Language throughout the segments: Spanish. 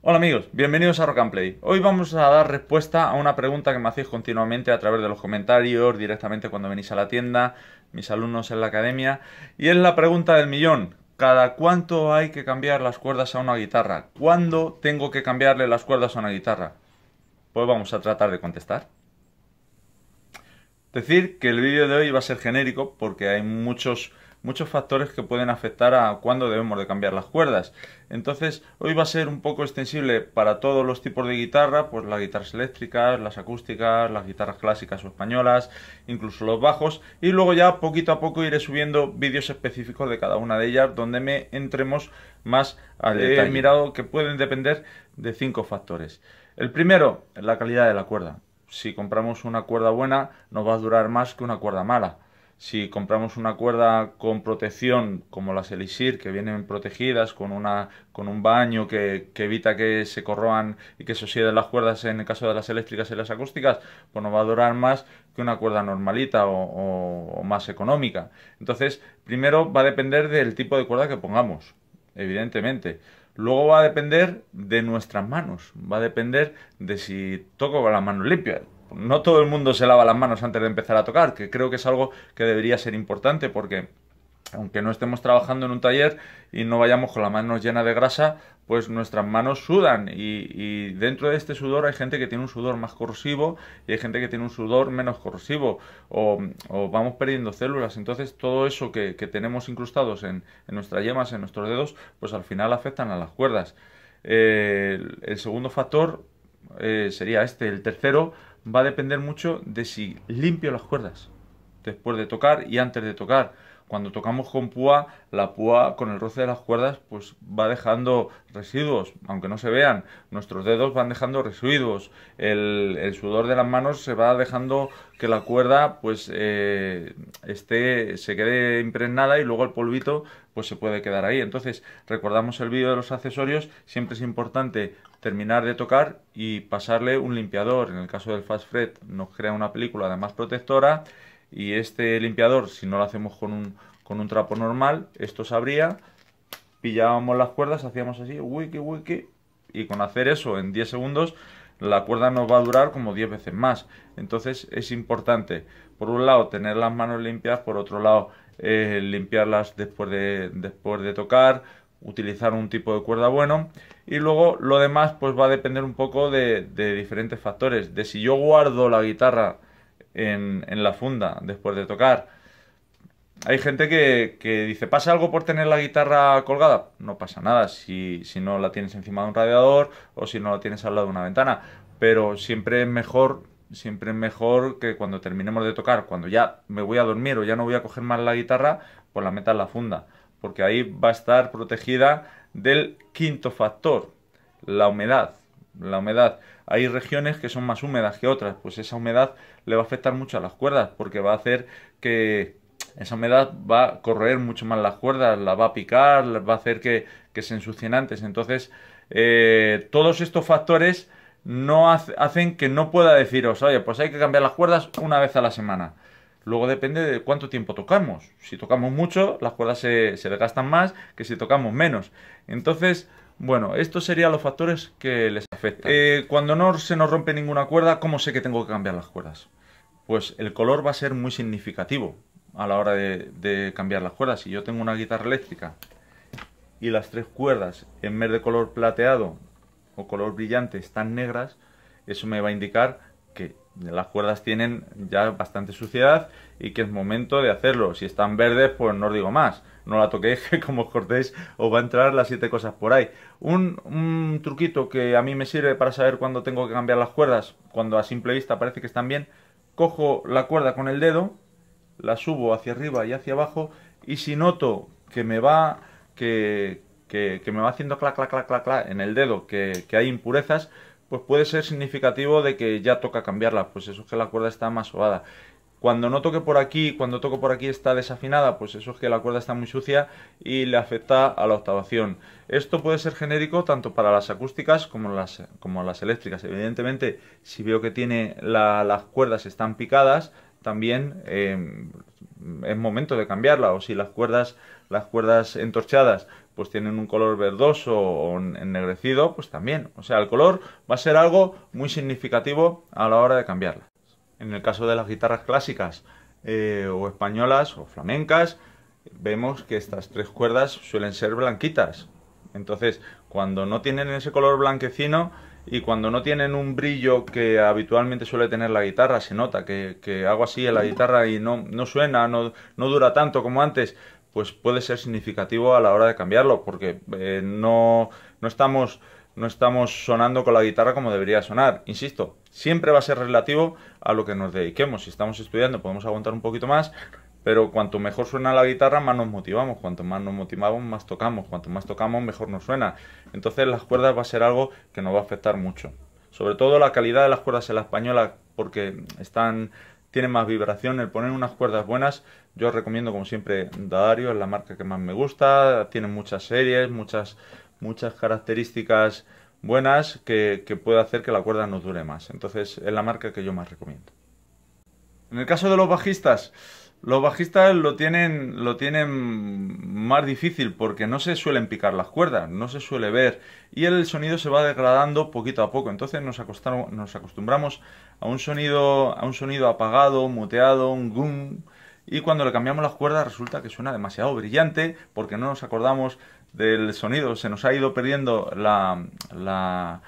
Hola amigos, bienvenidos a Rock and Play. Hoy vamos a dar respuesta a una pregunta que me hacéis continuamente a través de los comentarios, directamente cuando venís a la tienda, mis alumnos en la academia, y es la pregunta del millón. ¿Cada cuánto hay que cambiar las cuerdas a una guitarra? ¿Cuándo tengo que cambiarle las cuerdas a una guitarra? Pues vamos a tratar de contestar. Decir que el vídeo de hoy va a ser genérico porque hay muchos muchos factores que pueden afectar a cuándo debemos de cambiar las cuerdas. Entonces, hoy va a ser un poco extensible para todos los tipos de guitarra, pues las guitarras eléctricas, las acústicas, las guitarras clásicas o españolas, incluso los bajos, y luego ya poquito a poco iré subiendo vídeos específicos de cada una de ellas donde me entremos más al mirado que pueden depender de cinco factores. El primero, la calidad de la cuerda. Si compramos una cuerda buena, nos va a durar más que una cuerda mala si compramos una cuerda con protección como las Elixir que vienen protegidas con una con un baño que, evita que se corroan y que se las cuerdas en el caso de las eléctricas y las acústicas pues nos va a durar más que una cuerda normalita o, más económica entonces primero va a depender del tipo de cuerda que pongamos evidentemente luego va a depender de nuestras manos va a depender de si toco con la mano limpia no todo el mundo se lava las manos antes de empezar a tocar, que creo que es algo que debería ser importante porque aunque no estemos trabajando en un taller y no vayamos con las manos llenas de grasa, pues nuestras manos sudan y, dentro de este sudor hay gente que tiene un sudor más corrosivo y hay gente que tiene un sudor menos corrosivo o, vamos perdiendo células. Entonces todo eso que, tenemos incrustados en, nuestras yemas, en nuestros dedos, pues al final afectan a las cuerdas. Eh, el, segundo factor eh, sería este. El tercero, va a depender mucho de si limpio las cuerdas después de tocar y antes de tocar. Cuando tocamos con púa, la púa con el roce de las cuerdas pues va dejando residuos, aunque no se vean. Nuestros dedos van dejando residuos. El, sudor de las manos se va dejando que la cuerda pues eh, esté, se quede impregnada y luego el polvito pues se puede quedar ahí. Entonces recordamos el vídeo de los accesorios. Siempre es importante terminar de tocar y pasarle un limpiador. En el caso del fast fret nos crea una película además protectora y este limpiador, si no lo hacemos con un, con un trapo normal, esto se abría, pillábamos las cuerdas, hacíamos así, wiki, wiki, y con hacer eso en 10 segundos, la cuerda nos va a durar como 10 veces más. Entonces es importante, por un lado, tener las manos limpias, por otro lado, eh, limpiarlas después de, después de tocar, utilizar un tipo de cuerda bueno y luego lo demás pues va a depender un poco de diferentes factores, de si yo guardo la guitarra en, la funda después de tocar. Hay gente que, dice, ¿pasa algo por tener la guitarra colgada? No pasa nada si, si no la tienes encima de un radiador o si no la tienes al lado de una ventana. Pero siempre es mejor siempre es mejor que cuando terminemos de tocar, cuando ya me voy a dormir o ya no voy a coger más la guitarra, pues la metas en la funda, porque ahí va a estar protegida del quinto factor, la humedad la humedad. Hay regiones que son más húmedas que otras, pues esa humedad le va a afectar mucho a las cuerdas porque va a hacer que esa humedad va a correr mucho más las cuerdas, las va a picar, va a hacer que, se ensucien antes. Entonces, eh, todos estos factores no hacen que no pueda deciros, oye, pues hay que cambiar las cuerdas una vez a la semana. Luego depende de cuánto tiempo tocamos. Si tocamos mucho, las cuerdas se, se desgastan más que si tocamos menos. Entonces, bueno, estos serían los factores que les afectan. Eh, cuando no se nos rompe ninguna cuerda, ¿cómo sé que tengo que cambiar las cuerdas? Pues el color va a ser muy significativo a la hora de, de cambiar las cuerdas. Si yo tengo una guitarra eléctrica y las tres cuerdas, en vez de color plateado o color brillante, están negras, eso me va a indicar que las cuerdas tienen ya bastante suciedad y que es momento de hacerlo. Si están verdes, pues no os digo más no la toquéis, que como os cortéis os va a entrar las siete cosas por ahí. Un, truquito que a mí me sirve para saber cuándo tengo que cambiar las cuerdas, cuando a simple vista parece que están bien, cojo la cuerda con el dedo, la subo hacia arriba y hacia abajo, y si noto que me va, que, me va haciendo clac, clac, clac, clac, en el dedo, que, hay impurezas, pues puede ser significativo de que ya toca cambiarla, pues eso es que la cuerda está más sobada. Cuando no toque por aquí, cuando toco por aquí está desafinada, pues eso es que la cuerda está muy sucia y le afecta a la octavación. Esto puede ser genérico tanto para las acústicas como las, eléctricas. Evidentemente, si veo que tiene las cuerdas están picadas, también em, es momento de cambiarla. O si las cuerdas, las cuerdas entorchadas pues tienen un color verdoso o ennegrecido, pues también. O sea, el color va a ser algo muy significativo a la hora de cambiarla. En el caso de las guitarras clásicas eh, o españolas o flamencas, vemos que estas tres cuerdas suelen ser blanquitas. Entonces, cuando no tienen ese color blanquecino y cuando no tienen un brillo que habitualmente suele tener la guitarra, se nota que, hago así en la guitarra y no, no suena, no, no dura tanto como antes, pues puede ser significativo a la hora de cambiarlo, porque eh, no, no estamos no estamos sonando con la guitarra como debería sonar. Insisto, siempre va a ser relativo a lo que nos dediquemos. Si estamos estudiando podemos aguantar un poquito más, pero cuanto mejor suena la guitarra, más nos motivamos. Cuanto más nos motivamos, más tocamos. Cuanto más tocamos, mejor nos suena. Entonces las cuerdas va a ser algo que nos va a afectar mucho. Sobre todo la calidad de las cuerdas en la española, porque están tienen más vibración, el poner unas cuerdas buenas, yo recomiendo como siempre Dadario, es la marca que más me gusta, tiene muchas series, muchas muchas características buenas que, puede hacer que la cuerda no dure más. Entonces es la marca que yo más recomiendo. En el caso de los bajistas, los bajistas lo tienen, lo tienen más difícil porque no se suelen picar las cuerdas, no se suele ver y el sonido se va degradando poquito a poco. Entonces nos, acostumbramos a un, sonido, a un sonido apagado, muteado, un Y cuando le cambiamos las cuerdas resulta que suena demasiado brillante porque no nos acordamos del sonido, se nos ha ido perdiendo la, la,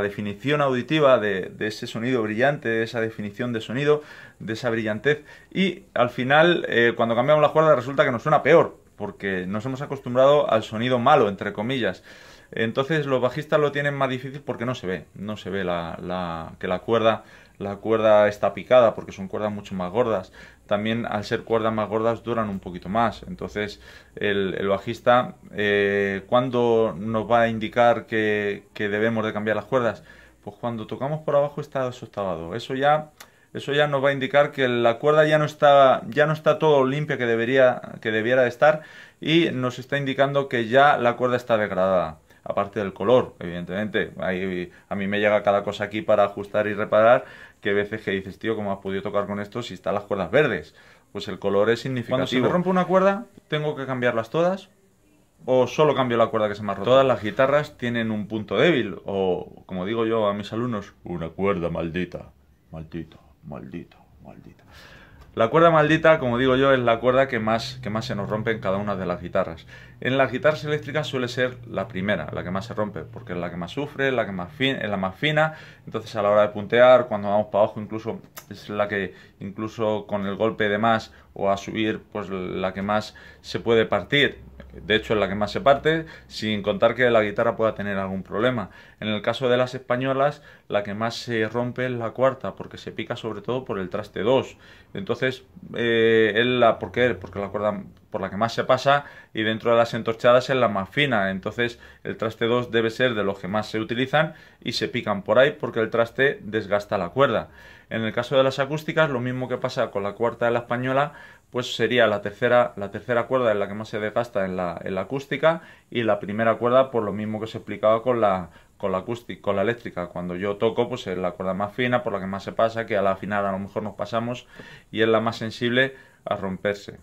definición auditiva de, ese sonido brillante, de esa definición de sonido, de esa brillantez. Y al final, eh, cuando cambiamos la cuerda, resulta que nos suena peor, porque nos hemos acostumbrado al sonido malo, entre comillas. Entonces los bajistas lo tienen más difícil porque no se ve, no se ve la, que la cuerda, la cuerda está picada porque son cuerdas mucho más gordas. También al ser cuerdas más gordas duran un poquito más. Entonces el, bajista, eh, ¿cuándo nos va a indicar que, debemos de cambiar las cuerdas? Pues cuando tocamos por abajo está estabado Eso ya eso ya nos va a indicar que la cuerda ya no está ya no está todo limpia que debería que debiera de estar y nos está indicando que ya la cuerda está degradada aparte del color, evidentemente. Ahí, a mí me llega cada cosa aquí para ajustar y reparar, que veces que dices, tío, ¿cómo has podido tocar con esto si están las cuerdas verdes? Pues el color es significativo. Cuando se rompe una cuerda, ¿tengo que cambiarlas todas? ¿O solo cambio la cuerda que se me ha roto? Todas las guitarras tienen un punto débil, o como digo yo a mis alumnos, una cuerda maldita, maldita, maldita, maldita. La cuerda maldita, como digo yo, es la cuerda que más, que más se nos rompe en cada una de las guitarras. En las guitarras eléctricas suele ser la primera, la que más se rompe, porque es la que más sufre, la que más fin, es la más fina, entonces a la hora de puntear, cuando vamos para abajo, incluso es la que incluso con el golpe de más o a subir, pues la que más se puede partir de hecho es la que más se parte, sin contar que la guitarra pueda tener algún problema. En el caso de las españolas, la que más se rompe es la cuarta, porque se pica sobre todo por el traste 2. Entonces, eh, la, ¿por qué? Porque la cuerda por la que más se pasa y dentro de las entorchadas es la más fina. Entonces el traste 2 debe ser de los que más se utilizan y se pican por ahí porque el traste desgasta la cuerda. En el caso de las acústicas, lo mismo que pasa con la cuarta de la española, pues sería la tercera, la tercera cuerda en la que más se desgasta en la, acústica y la primera cuerda por lo mismo que se explicaba con la, con la acústica, con la eléctrica. Cuando yo toco, pues es la cuerda más fina, por la que más se pasa, que a la final a lo mejor nos pasamos y es la más sensible a romperse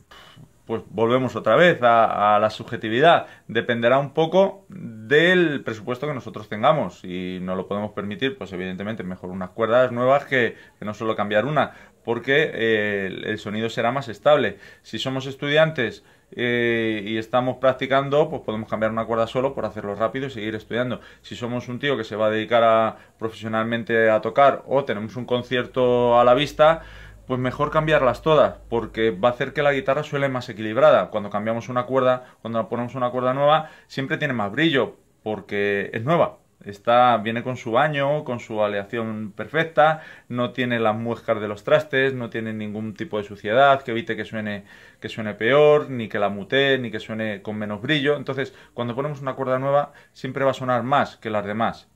pues volvemos otra vez a, la subjetividad. Dependerá un poco del presupuesto que nosotros tengamos. y no lo podemos permitir, pues evidentemente mejor unas cuerdas nuevas que, no solo cambiar una, porque eh, el, sonido será más estable. Si somos estudiantes eh, y estamos practicando, pues podemos cambiar una cuerda solo por hacerlo rápido y seguir estudiando. Si somos un tío que se va a dedicar a, profesionalmente a tocar o tenemos un concierto a la vista, pues mejor cambiarlas todas, porque va a hacer que la guitarra suene más equilibrada. Cuando cambiamos una cuerda, cuando ponemos una cuerda nueva, siempre tiene más brillo, porque es nueva. Está, viene con su baño, con su aleación perfecta, no tiene las muescas de los trastes, no tiene ningún tipo de suciedad que evite que suene, que suene peor, ni que la mute, ni que suene con menos brillo. Entonces, cuando ponemos una cuerda nueva, siempre va a sonar más que las demás.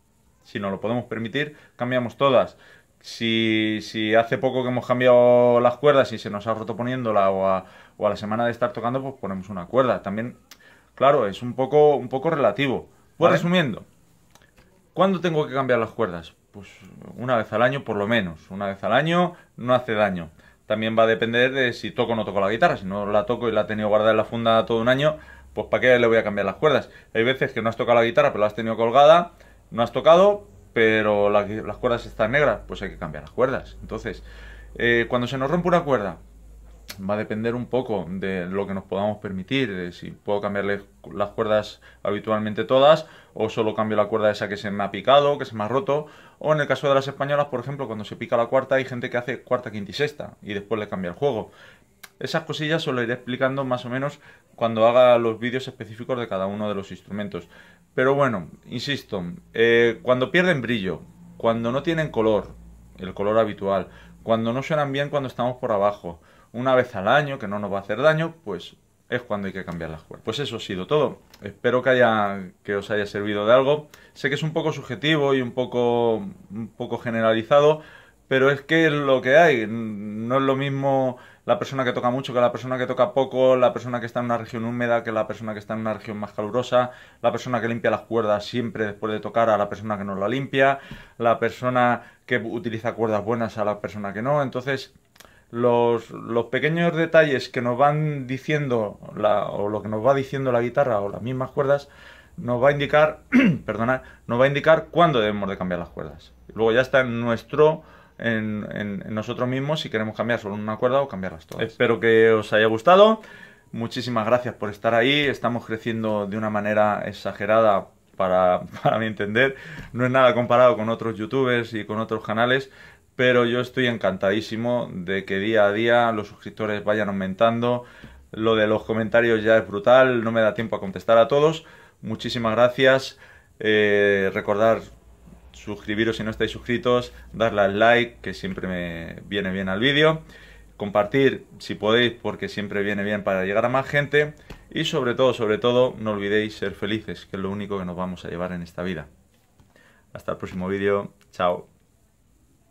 Si no lo podemos permitir, cambiamos todas si, hace poco que hemos cambiado las cuerdas y se nos ha roto poniéndola o a, o a la semana de estar tocando, pues ponemos una cuerda. También, claro, es un poco, un poco relativo. Pues resumiendo, ¿cuándo tengo que cambiar las cuerdas? Pues una vez al año por lo menos. Una vez al año no hace daño. También va a depender de si toco o no toco la guitarra. Si no la toco y la he tenido guardada en la funda todo un año, pues ¿para qué le voy a cambiar las cuerdas? Hay veces que no has tocado la guitarra, pero la has tenido colgada, no has tocado, pero las cuerdas están negras, pues hay que cambiar las cuerdas. Entonces, eh, cuando se nos rompe una cuerda, va a depender un poco de lo que nos podamos permitir, si puedo cambiarle las cuerdas habitualmente todas, o solo cambio la cuerda esa que se me ha picado, que se me ha roto, o en el caso de las españolas, por ejemplo, cuando se pica la cuarta hay gente que hace cuarta, quinta y sexta, y después le cambia el juego. Esas cosillas os lo iré explicando más o menos cuando haga los vídeos específicos de cada uno de los instrumentos. Pero bueno, insisto, eh, cuando pierden brillo, cuando no tienen color, el color habitual, cuando no suenan bien cuando estamos por abajo, una vez al año que no nos va a hacer daño, pues es cuando hay que cambiar las cuerdas. Pues eso ha sido todo. Espero que, haya, que os haya servido de algo. Sé que es un poco subjetivo y un poco, un poco generalizado, pero es que lo que hay. No es lo mismo la persona que toca mucho que la persona que toca poco, la persona que está en una región húmeda que la persona que está en una región más calurosa, la persona que limpia las cuerdas siempre después de tocar a la persona que no la limpia, la persona que utiliza cuerdas buenas a la persona que no. Entonces, los, los pequeños detalles que nos van diciendo, la, o lo que nos va diciendo la guitarra o las mismas cuerdas, nos va a indicar, nos va a indicar cuándo debemos de cambiar las cuerdas. Luego ya está en nuestro en, nosotros mismos si queremos cambiar solo una cuerda o cambiarlas todas. Espero que os haya gustado. Muchísimas gracias por estar ahí. Estamos creciendo de una manera exagerada para, mi entender. No es nada comparado con otros youtubers y con otros canales, pero yo estoy encantadísimo de que día a día los suscriptores vayan aumentando. Lo de los comentarios ya es brutal, no me da tiempo a contestar a todos. Muchísimas gracias. Eh, recordar suscribiros si no estáis suscritos, darle al like, que siempre me viene bien al vídeo, compartir si podéis, porque siempre viene bien para llegar a más gente, y sobre todo, sobre todo, no olvidéis ser felices, que es lo único que nos vamos a llevar en esta vida. Hasta el próximo vídeo, chao.